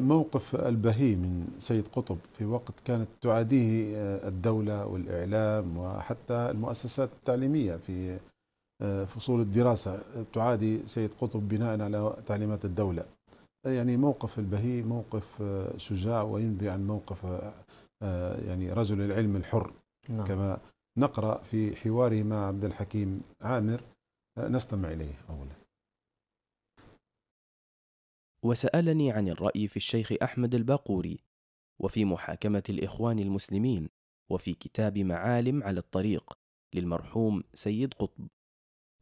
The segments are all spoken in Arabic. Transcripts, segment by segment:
موقف البهي من سيد قطب في وقت كانت تعاديه آه، الدولة والإعلام وحتى المؤسسات التعليمية في آه، فصول الدراسة آه، تعادي سيد قطب بناء على تعليمات الدولة يعني موقف البهي موقف شجاع وينبئ عن موقف يعني رجل العلم الحر نعم. كما نقرأ في حواره مع عبد الحكيم عامر نستمع إليه أولا وسألني عن الرأي في الشيخ أحمد الباقوري وفي محاكمة الإخوان المسلمين وفي كتاب معالم على الطريق للمرحوم سيد قطب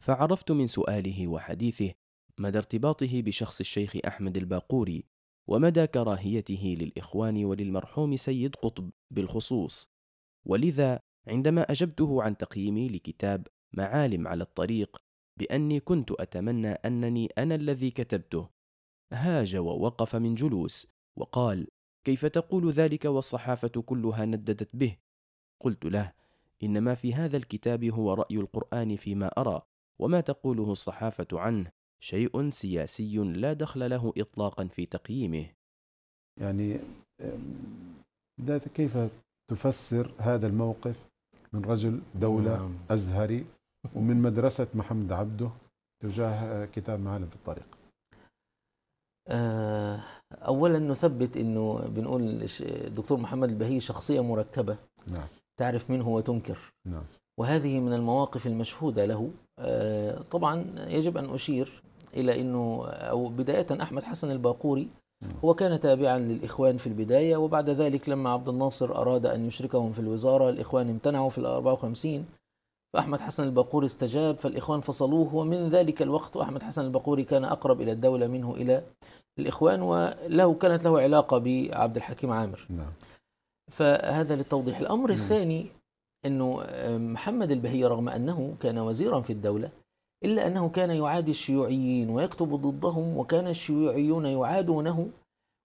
فعرفت من سؤاله وحديثه مدى ارتباطه بشخص الشيخ أحمد الباقوري ومدى كراهيته للإخوان وللمرحوم سيد قطب بالخصوص ولذا عندما أجبته عن تقييمي لكتاب معالم على الطريق بأني كنت أتمنى أنني أنا الذي كتبته هاج ووقف من جلوس وقال كيف تقول ذلك والصحافه كلها نددت به قلت له انما في هذا الكتاب هو راي القران فيما ارى وما تقوله الصحافه عنه شيء سياسي لا دخل له اطلاقا في تقييمه يعني كيف تفسر هذا الموقف من رجل دولة نعم. أزهري ومن مدرسة محمد عبده تجاه كتاب معالم في الطريق آه، اولا نثبت انه بنقول الدكتور محمد البهي شخصيه مركبه نعم. تعرف منه وتنكر نعم. وهذه من المواقف المشهوده له آه، طبعا يجب ان اشير الى انه او بدايه احمد حسن الباقوري نعم. هو كان تابعا للإخوان في البداية وبعد ذلك لما عبد الناصر أراد أن يشركهم في الوزارة الإخوان امتنعوا في ال 54 فأحمد حسن البقوري استجاب فالإخوان فصلوه ومن ذلك الوقت وأحمد حسن البقوري كان أقرب إلى الدولة منه إلى الإخوان وله كانت له علاقة بعبد الحكيم عامر نعم. فهذا للتوضيح الأمر نعم. الثاني أنه آه، محمد البهي رغم أنه كان وزيرا في الدولة إلا أنه كان يعادي الشيوعيين ويكتب ضدهم وكان الشيوعيون يعادونه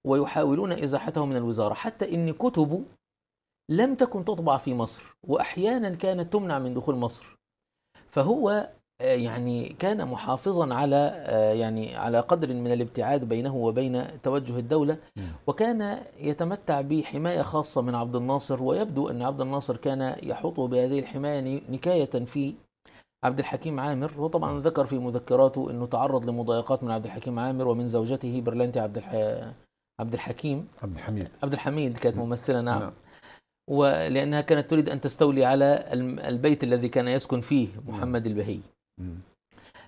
ويحاولون إزاحته من الوزارة حتى إن كتبه لم تكن تطبع في مصر وأحيانا كانت تمنع من دخول مصر فهو آه، يعني كان محافظا على آه، يعني على قدر من الابتعاد بينه وبين توجه الدولة وكان يتمتع بحماية خاصة من عبد الناصر ويبدو أن عبد الناصر كان يحوطه بهذه الحماية نكاية في عبد الحكيم عامر وطبعا ذكر في مذكراته أنه تعرض لمضايقات من عبد الحكيم عامر ومن زوجته برلنتي عبد الح... عبد الحكيم عبد الحميد عبد الحميد كانت ممثلة نعم, نعم. ولأنها كانت تريد أن تستولي على البيت الذي كان يسكن فيه محمد البهي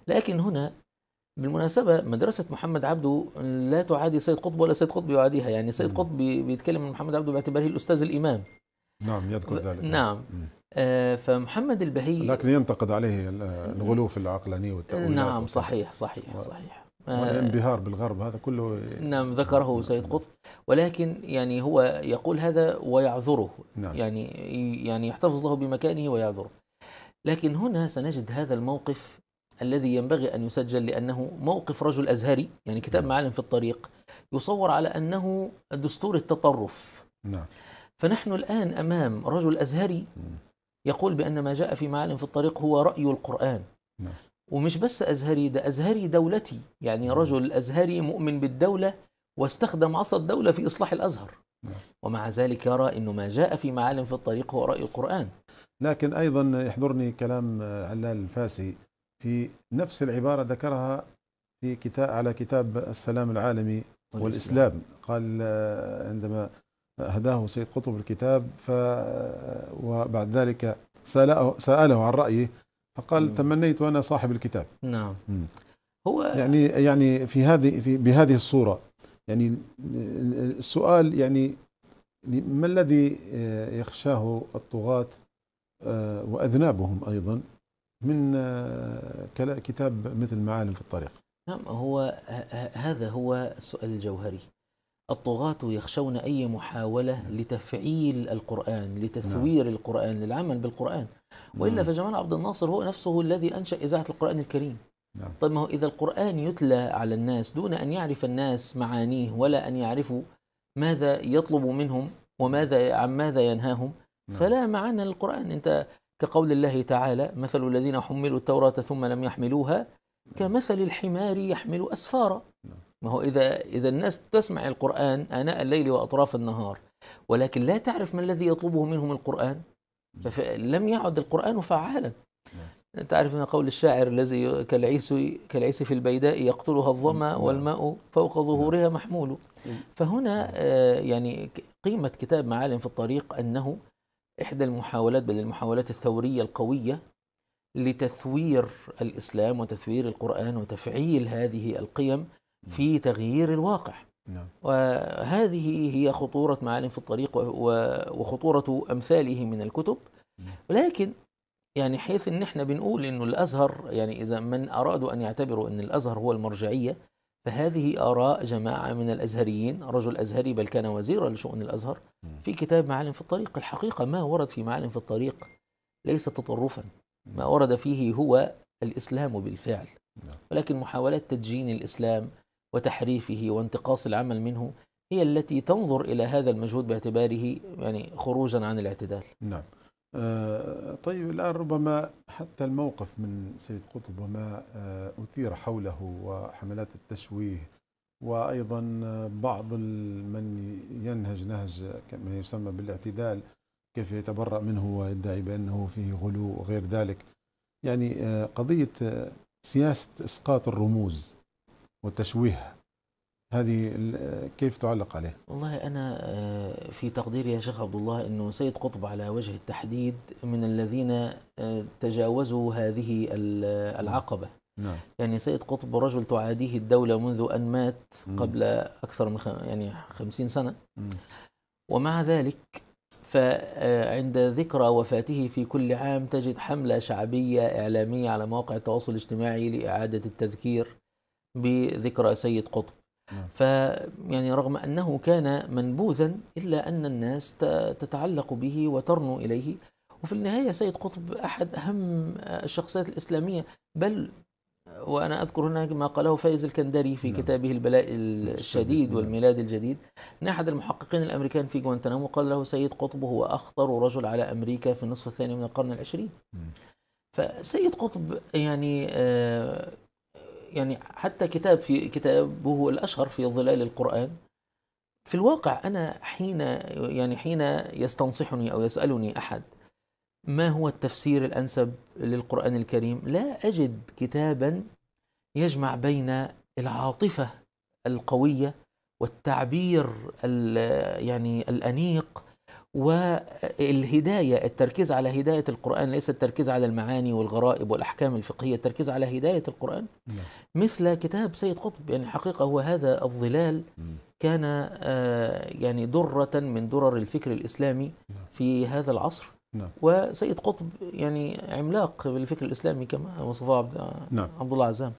لكن هنا بالمناسبة مدرسة محمد عبده لا تعادي سيد قطب ولا سيد قطب يعاديها يعني سيد قطب بيتكلم عن محمد عبده باعتباره الأستاذ الإمام نعم يذكر ذلك نعم آه فمحمد البهي لكن ينتقد عليه الغلو في العقلانية والتأويلات نعم صحيح صحيح صحيح والانبهار بالغرب هذا كله نعم ذكره سيد قطب ولكن يعني هو يقول هذا ويعذره نعم. يعني يعني يحتفظ له بمكانه ويعذره لكن هنا سنجد هذا الموقف الذي ينبغي أن يسجل لأنه موقف رجل أزهري يعني كتاب نعم. معالم في الطريق يصور على أنه دستور التطرف نعم. فنحن الآن أمام رجل أزهري يقول بأن ما جاء في معالم في الطريق هو رأي القرآن نعم. ومش بس أزهري ده أزهري دولتي يعني رجل أزهري مؤمن بالدولة واستخدم عصا الدولة في إصلاح الأزهر ومع ذلك يرى أنه ما جاء في معالم في الطريق هو رأي القرآن لكن أيضا يحضرني كلام علال الفاسي في نفس العبارة ذكرها في كتاب على كتاب السلام العالمي والإسلام قال آه، عندما هداه سيد قطب الكتاب ف آه، وبعد ذلك سأله, سأله عن رأيه فقال مم. نعم. تمنيت وانا صاحب الكتاب نعم مم. هو يعني يعني في هذه في بهذه الصوره يعني السؤال يعني ما الذي آه، يخشاه الطغاة آه، وأذنابهم أيضا من آه، كتاب مثل معالم في الطريق نعم هو هذا هو السؤال الجوهري الطغاة يخشون أي محاولة لتفعيل القرآن لتثوير نعم. القرآن للعمل بالقرآن وإلا فجمال عبد الناصر هو نفسه الذي أنشأ إذاعة القرآن الكريم نعم. طيب ما هو إذا القرآن يتلى على الناس دون أن يعرف الناس معانيه ولا أن يعرفوا ماذا يطلب منهم وماذا عن ماذا ينهاهم نعم. فلا معنى للقرآن أنت كقول الله تعالى مثل الذين حملوا التوراة ثم لم يحملوها نعم. كمثل الحمار يحمل أسفارا نعم. ما هو إذا إذا الناس تسمع القرآن آناء الليل وأطراف النهار ولكن لا تعرف ما الذي يطلبه منهم القرآن فلم يعد القرآن فعالا نعم. تعرف أن قول الشاعر الذي كالعيس كالعيس في البيداء يقتلها الظمأ نعم. والماء فوق نعم. ظهورها محمول فهنا آه، يعني قيمة كتاب معالم في الطريق أنه إحدى المحاولات بل المحاولات الثورية القوية لتثوير الإسلام وتثوير القرآن وتفعيل هذه القيم نعم. في تغيير الواقع نعم. وهذه هي خطورة معالم في الطريق وخطورة أمثاله من الكتب نعم. ولكن يعني حيث ان احنا بنقول انه الازهر يعني اذا من ارادوا ان يعتبروا ان الازهر هو المرجعيه فهذه اراء جماعه من الازهريين رجل ازهري بل كان وزيرا لشؤون الازهر نعم. في كتاب معالم في الطريق الحقيقه ما ورد في معالم في الطريق ليس تطرفا ما ورد فيه هو الاسلام بالفعل ولكن محاولات تدجين الاسلام وتحريفه وانتقاص العمل منه هي التي تنظر إلى هذا المجهود باعتباره يعني خروجا عن الاعتدال نعم آه، طيب الآن ربما حتى الموقف من سيد قطب وما آه، أثير حوله وحملات التشويه وأيضا بعض من ينهج نهج ما يسمى بالاعتدال كيف يتبرأ منه ويدعي بأنه فيه غلو وغير ذلك يعني آه، قضية سياسة إسقاط الرموز والتشويه هذه كيف تعلق عليه؟ والله انا آه، في تقديري يا شيخ عبد الله انه سيد قطب على وجه التحديد من الذين آه، تجاوزوا هذه العقبه. نعم. يعني سيد قطب رجل تعاديه الدوله منذ ان مات قبل اكثر من يعني 50 سنه. ومع ذلك فعند آه، ذكرى وفاته في كل عام تجد حمله شعبيه اعلاميه على مواقع التواصل الاجتماعي لاعاده التذكير بذكرى سيد قطب نعم. ف يعني رغم أنه كان منبوذا إلا أن الناس تتعلق به وترنو إليه وفي النهاية سيد قطب أحد أهم الشخصيات الإسلامية بل وأنا أذكر هناك ما قاله فايز الكندري في نعم. كتابه البلاء الشديد نعم. والميلاد الجديد أن أحد المحققين الأمريكان في جوانتنامو قال له سيد قطب هو أخطر رجل على أمريكا في النصف الثاني من القرن العشرين فسيد قطب يعني آه، يعني حتى كتاب في كتابه الأشهر في ظلال القرآن في الواقع أنا حين يعني حين يستنصحني أو يسألني أحد ما هو التفسير الأنسب للقرآن الكريم لا أجد كتابا يجمع بين العاطفة القوية والتعبير يعني الأنيق والهداية التركيز على هداية القرآن ليس التركيز على المعاني والغرائب والأحكام الفقهية التركيز على هداية القرآن نعم. مثل كتاب سيد قطب يعني حقيقة هو هذا الظلال كان آه، يعني درة من درر الفكر الإسلامي نعم. في هذا العصر نعم. وسيد قطب يعني عملاق بالفكر الاسلامي كما وصفه عبد نعم. عبد الله عزام